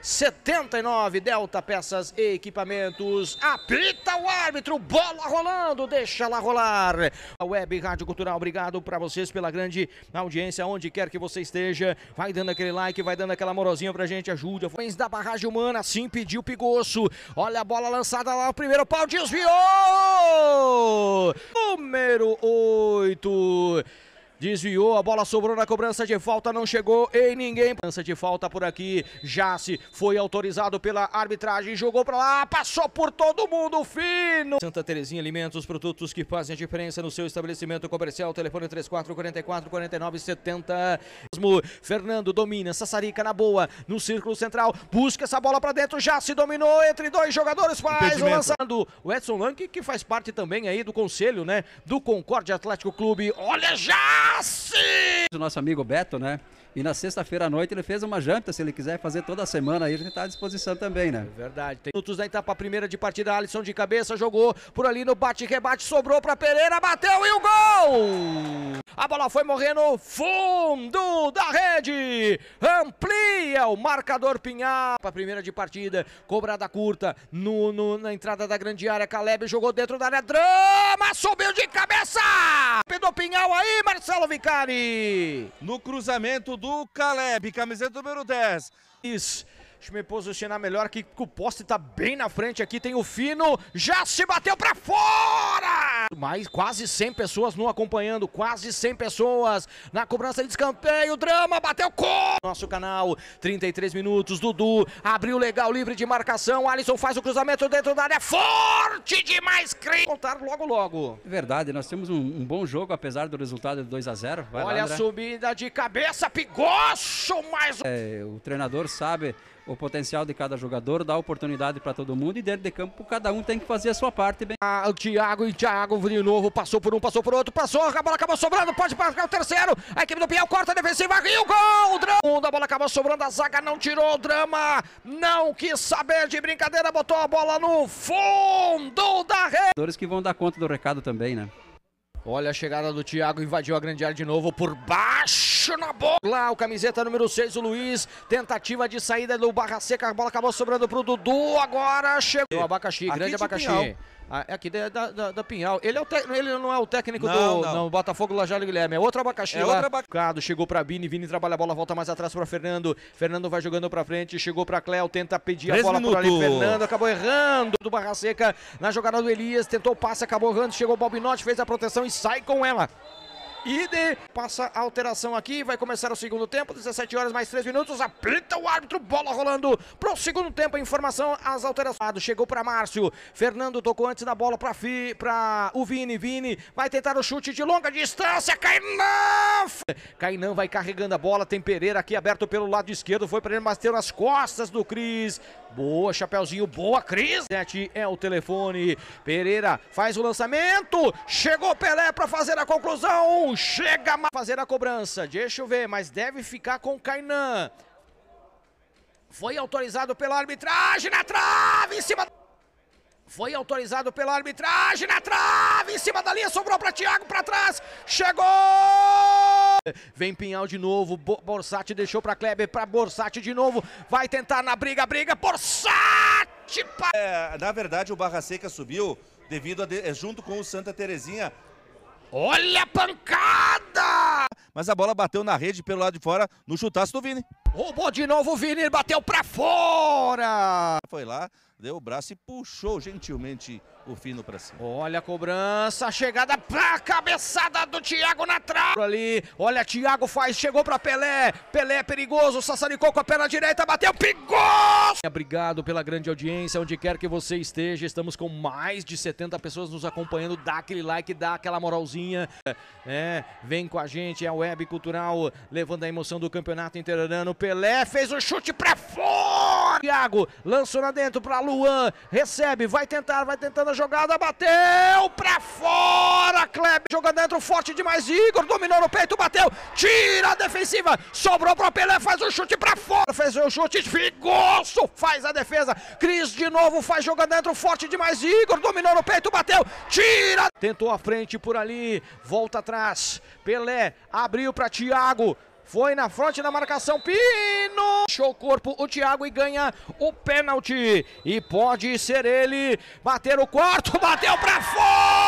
79 Delta Peças e Equipamentos. Apita o árbitro, bola rolando, deixa lá rolar. A Web Rádio Cultural, obrigado para vocês pela grande audiência, onde quer que você esteja. Vai dando aquele like, vai dando aquela morozinha pra gente, ajuda. Fãs da barragem humana, sim, pediu Pigosso. Olha a bola lançada lá, o primeiro pau desviou! Número 8. Desviou, a bola sobrou na cobrança de falta, não chegou em ninguém. Cobrança de falta por aqui. Jace foi autorizado pela arbitragem, jogou para lá, passou por todo mundo, fino. Santa Terezinha Alimentos, produtos que fazem a diferença no seu estabelecimento comercial. Telefone 3444 4970. Fernando domina, Sassarica na boa, no círculo central, busca essa bola para dentro, Jace dominou entre dois jogadores, faz o lançando. O Edson Lank, que faz parte também aí do conselho, né, do concorde Atlético Clube. Olha já! O nosso amigo Beto, né? E na sexta-feira à noite ele fez uma janta, se ele quiser fazer toda a semana aí, a gente está à disposição também, né? É verdade. Tem minutos da etapa primeira de partida, Alisson de cabeça, jogou por ali no bate-rebate, sobrou para Pereira, bateu e o gol! A bola foi morrendo fundo da rede. Amplia o marcador Pinhal. Para a primeira de partida, cobrada curta no, no, na entrada da grande área. Caleb jogou dentro da área. Drama, subiu de cabeça. Pedro Pinhal aí, Marcelo Vicari. No cruzamento do Caleb, camiseta número 10. Isso. Deixa eu me posicionar melhor aqui, o poste tá bem na frente aqui, tem o Fino, já se bateu pra fora! Mais quase 100 pessoas no acompanhando, quase 100 pessoas na cobrança de escanteio, drama, bateu com! Nosso canal, 33 minutos, Dudu abriu legal, livre de marcação, Alisson faz o cruzamento dentro da área, forte demais, Cris! voltar logo, logo. É verdade, nós temos um, um, bom jogo, apesar do resultado de 2 a 0 Vai Olha lá, a subida de cabeça, Pigosso mais um... É, o treinador sabe o potencial de cada jogador, dar oportunidade para todo mundo e dentro de campo cada um tem que fazer a sua parte. Bem... Ah, o Thiago e Thiago de novo, passou por um, passou por outro, passou, a bola acabou sobrando, pode marcar o terceiro, a equipe do Piau corta a defensiva e o gol! O drama, a bola acabou sobrando, a zaga não tirou o drama, não quis saber de brincadeira, botou a bola no fundo da rede. que vão dar conta do recado também, né? Olha a chegada do Thiago, invadiu a grande área de novo por baixo na bola. Lá o camiseta número 6, o Luiz. Tentativa de saída do Barra Seca. A bola acabou sobrando pro Dudu. Agora chegou. O abacaxi, aqui grande abacaxi. Pinhal. Ah, é aqui da, da, da, Pinhal. Ele, é o ele não é o técnico não, do não. Não, Botafogo Lajado Guilherme. É outro abacaxi. É lá. outro abacaxi. Chegou pra Bini. Vini trabalha a bola, volta mais atrás pra Fernando. Fernando vai jogando pra frente. Chegou pra Cléo. Tenta pedir Três a bola minutos. por ali. Fernando acabou errando do Barra Seca na jogada do Elias. Tentou o passe, acabou errando. Chegou o Balbinote, fez a proteção e sai com ela. Ide. Passa a alteração aqui, vai começar o segundo tempo, 17 horas mais 3 minutos, apita o árbitro, bola rolando para o segundo tempo, informação, as alterações. Chegou para Márcio, Fernando tocou antes da bola para Fi, para o Vini, Vini vai tentar o chute de longa distância, Cainan! Cainan vai carregando a bola, tem Pereira aqui aberto pelo lado esquerdo, foi para ele, teve nas costas do Cris. Boa, Chapeuzinho, boa, Cris. É o telefone, Pereira faz o lançamento, chegou Pelé para fazer a conclusão, chega a fazer a cobrança. Deixa eu ver, mas deve ficar com o Kainan. Foi autorizado pela arbitragem na trave em cima. Foi autorizado pela arbitragem na trave em cima da linha. Sobrou para Thiago para trás. Chegou! Vem Pinhal de novo. Bo Borsati deixou para Kleber, para Borsati de novo. Vai tentar na briga, briga. Borsati! É, na verdade, o Barra Seca subiu devido a de junto com o Santa Terezinha Olha a pancada! Mas a bola bateu na rede pelo lado de fora no chutaço do Vini. Roubou de novo o Vini, bateu pra fora! Foi lá, deu o braço e puxou gentilmente o fino para cima. Olha a cobrança, a chegada pra cabeçada do Thiago na trave. Ali, olha, Thiago faz, chegou para Pelé. Pelé é perigoso, Sassaricou com a perna direita, bateu, pingou! Obrigado pela grande audiência, onde quer que você esteja. Estamos com mais de 70 pessoas nos acompanhando. Dá aquele like, dá aquela moralzinha. É, vem com a gente, é a Web Cultural, levando a emoção do campeonato interano. Pelé fez o chute pra fora. Thiago lançou na dentro para Luan, recebe, vai tentar, vai tentando a jogada, bateu para fora, Kleber joga dentro forte demais, Igor dominou no peito, bateu, tira a defensiva, sobrou para Pelé, faz o chute para fora, fez o chute, Figoso faz a defesa, Cris de novo faz joga dentro forte demais, Igor dominou no peito, bateu, tira, tentou a frente por ali, volta atrás, Pelé abriu para Thiago, foi na frente na marcação. Pino! Deixou o corpo o Thiago e ganha o pênalti. E pode ser ele bater o quarto. Bateu para fora!